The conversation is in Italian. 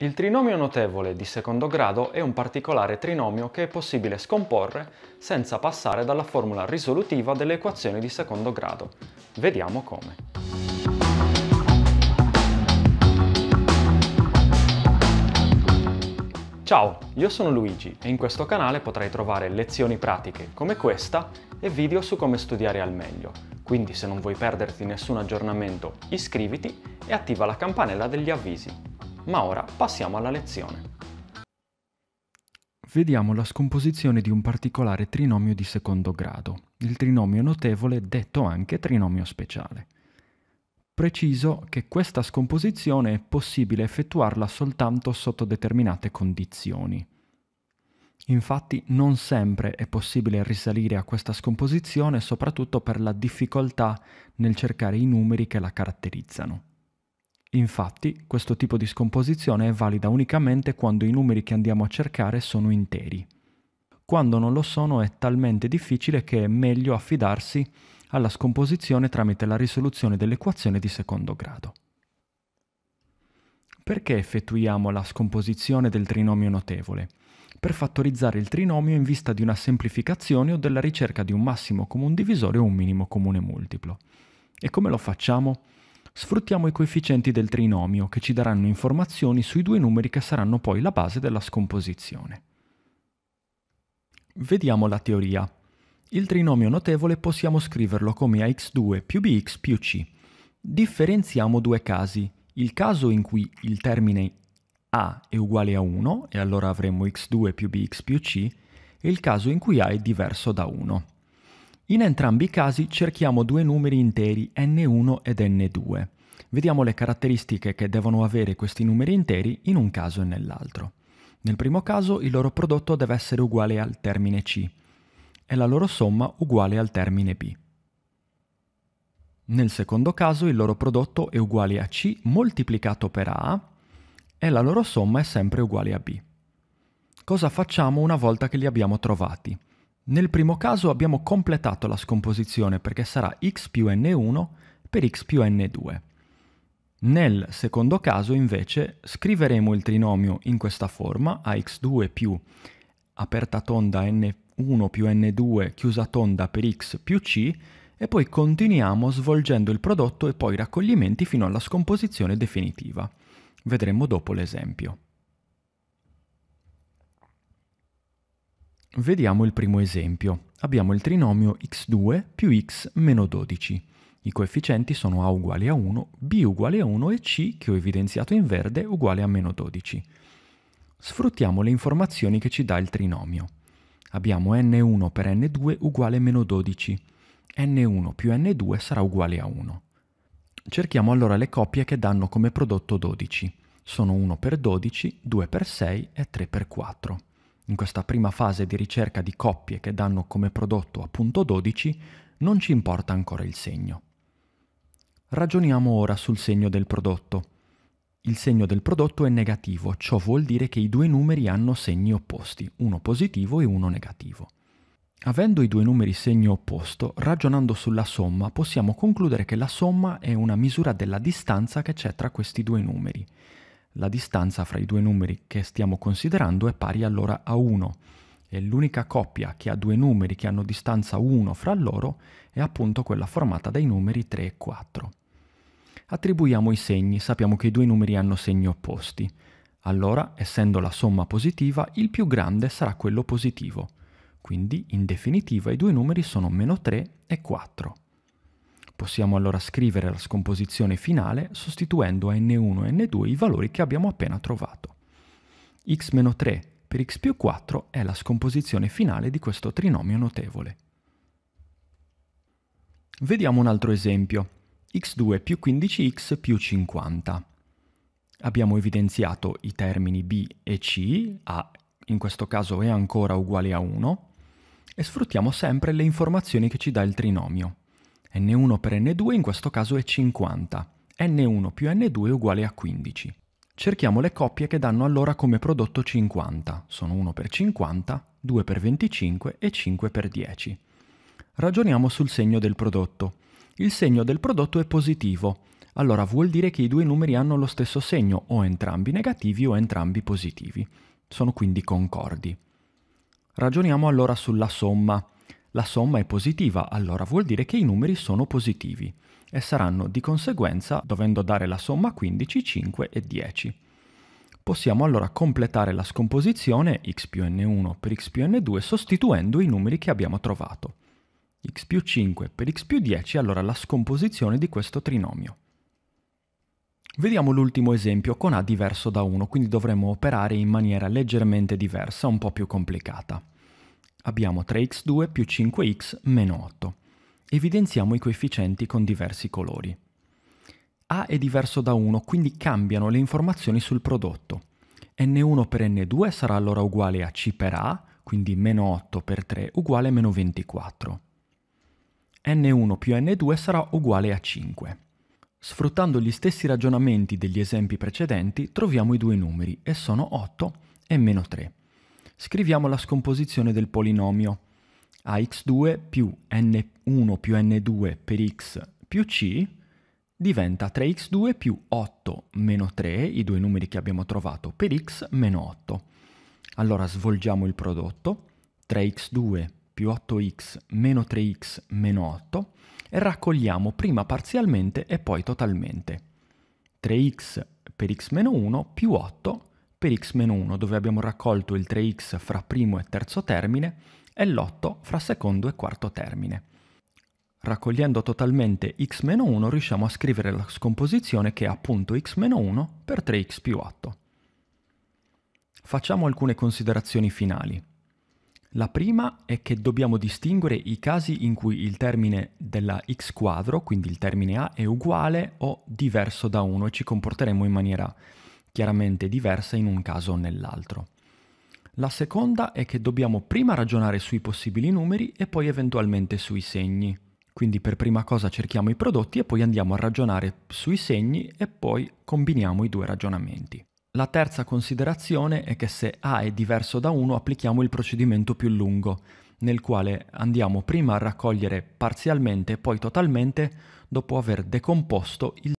Il trinomio notevole di secondo grado è un particolare trinomio che è possibile scomporre senza passare dalla formula risolutiva delle equazioni di secondo grado. Vediamo come. Ciao, io sono Luigi e in questo canale potrai trovare lezioni pratiche come questa e video su come studiare al meglio. Quindi se non vuoi perderti nessun aggiornamento iscriviti e attiva la campanella degli avvisi. Ma ora passiamo alla lezione. Vediamo la scomposizione di un particolare trinomio di secondo grado, il trinomio notevole detto anche trinomio speciale. Preciso che questa scomposizione è possibile effettuarla soltanto sotto determinate condizioni. Infatti non sempre è possibile risalire a questa scomposizione soprattutto per la difficoltà nel cercare i numeri che la caratterizzano. Infatti, questo tipo di scomposizione è valida unicamente quando i numeri che andiamo a cercare sono interi. Quando non lo sono è talmente difficile che è meglio affidarsi alla scomposizione tramite la risoluzione dell'equazione di secondo grado. Perché effettuiamo la scomposizione del trinomio notevole? Per fattorizzare il trinomio in vista di una semplificazione o della ricerca di un massimo comune divisore o un minimo comune multiplo. E come lo facciamo? Sfruttiamo i coefficienti del trinomio che ci daranno informazioni sui due numeri che saranno poi la base della scomposizione. Vediamo la teoria. Il trinomio notevole possiamo scriverlo come ax2 più bx più c. Differenziamo due casi, il caso in cui il termine a è uguale a 1 e allora avremo x2 più bx più c e il caso in cui a è diverso da 1. In entrambi i casi cerchiamo due numeri interi n1 ed n2. Vediamo le caratteristiche che devono avere questi numeri interi in un caso e nell'altro. Nel primo caso il loro prodotto deve essere uguale al termine C e la loro somma uguale al termine B. Nel secondo caso il loro prodotto è uguale a C moltiplicato per A e la loro somma è sempre uguale a B. Cosa facciamo una volta che li abbiamo trovati? Nel primo caso abbiamo completato la scomposizione perché sarà x più n1 per x più n2. Nel secondo caso invece scriveremo il trinomio in questa forma ax2 più aperta tonda n1 più n2 chiusa tonda per x più c e poi continuiamo svolgendo il prodotto e poi i raccoglimenti fino alla scomposizione definitiva. Vedremo dopo l'esempio. Vediamo il primo esempio. Abbiamo il trinomio x2 più x meno 12. I coefficienti sono a uguale a 1, b uguale a 1 e c, che ho evidenziato in verde, uguale a meno 12. Sfruttiamo le informazioni che ci dà il trinomio. Abbiamo n1 per n2 uguale a meno 12. n1 più n2 sarà uguale a 1. Cerchiamo allora le coppie che danno come prodotto 12. Sono 1 per 12, 2 per 6 e 3 per 4 in questa prima fase di ricerca di coppie che danno come prodotto appunto 12, non ci importa ancora il segno. Ragioniamo ora sul segno del prodotto. Il segno del prodotto è negativo, ciò vuol dire che i due numeri hanno segni opposti, uno positivo e uno negativo. Avendo i due numeri segno opposto, ragionando sulla somma, possiamo concludere che la somma è una misura della distanza che c'è tra questi due numeri. La distanza fra i due numeri che stiamo considerando è pari allora a 1 e l'unica coppia che ha due numeri che hanno distanza 1 fra loro è appunto quella formata dai numeri 3 e 4. Attribuiamo i segni, sappiamo che i due numeri hanno segni opposti. Allora, essendo la somma positiva, il più grande sarà quello positivo. Quindi, in definitiva, i due numeri sono meno 3 e 4. Possiamo allora scrivere la scomposizione finale sostituendo a n1 e n2 i valori che abbiamo appena trovato. x-3 per x più 4 è la scomposizione finale di questo trinomio notevole. Vediamo un altro esempio. x2 più 15x più 50. Abbiamo evidenziato i termini b e c, a in questo caso è ancora uguale a 1, e sfruttiamo sempre le informazioni che ci dà il trinomio n1 per n2 in questo caso è 50, n1 più n2 è uguale a 15. Cerchiamo le coppie che danno allora come prodotto 50, sono 1 per 50, 2 per 25 e 5 per 10. Ragioniamo sul segno del prodotto. Il segno del prodotto è positivo, allora vuol dire che i due numeri hanno lo stesso segno, o entrambi negativi o entrambi positivi. Sono quindi concordi. Ragioniamo allora sulla somma la somma è positiva, allora vuol dire che i numeri sono positivi e saranno di conseguenza, dovendo dare la somma 15, 5 e 10. Possiamo allora completare la scomposizione x più n1 per x più n2 sostituendo i numeri che abbiamo trovato. x più 5 per x più 10 è allora la scomposizione di questo trinomio. Vediamo l'ultimo esempio con a diverso da 1, quindi dovremo operare in maniera leggermente diversa, un po' più complicata abbiamo 3x2 più 5x meno 8. Evidenziamo i coefficienti con diversi colori. A è diverso da 1, quindi cambiano le informazioni sul prodotto. N1 per N2 sarà allora uguale a C per A, quindi meno 8 per 3 uguale a meno 24. N1 più N2 sarà uguale a 5. Sfruttando gli stessi ragionamenti degli esempi precedenti, troviamo i due numeri e sono 8 e meno 3 scriviamo la scomposizione del polinomio ax2 più n1 più n2 per x più c diventa 3x2 più 8 meno 3, i due numeri che abbiamo trovato, per x meno 8. Allora svolgiamo il prodotto, 3x2 più 8x meno 3x meno 8, e raccogliamo prima parzialmente e poi totalmente. 3x per x meno 1 più 8 per x-1 dove abbiamo raccolto il 3x fra primo e terzo termine e l'8 fra secondo e quarto termine. Raccogliendo totalmente x-1 riusciamo a scrivere la scomposizione che è appunto x-1 per 3x più 8. Facciamo alcune considerazioni finali. La prima è che dobbiamo distinguere i casi in cui il termine della x quadro, quindi il termine a, è uguale o diverso da 1 e ci comporteremo in maniera chiaramente diverse in un caso o nell'altro. La seconda è che dobbiamo prima ragionare sui possibili numeri e poi eventualmente sui segni. Quindi per prima cosa cerchiamo i prodotti e poi andiamo a ragionare sui segni e poi combiniamo i due ragionamenti. La terza considerazione è che se A è diverso da 1 applichiamo il procedimento più lungo, nel quale andiamo prima a raccogliere parzialmente e poi totalmente dopo aver decomposto il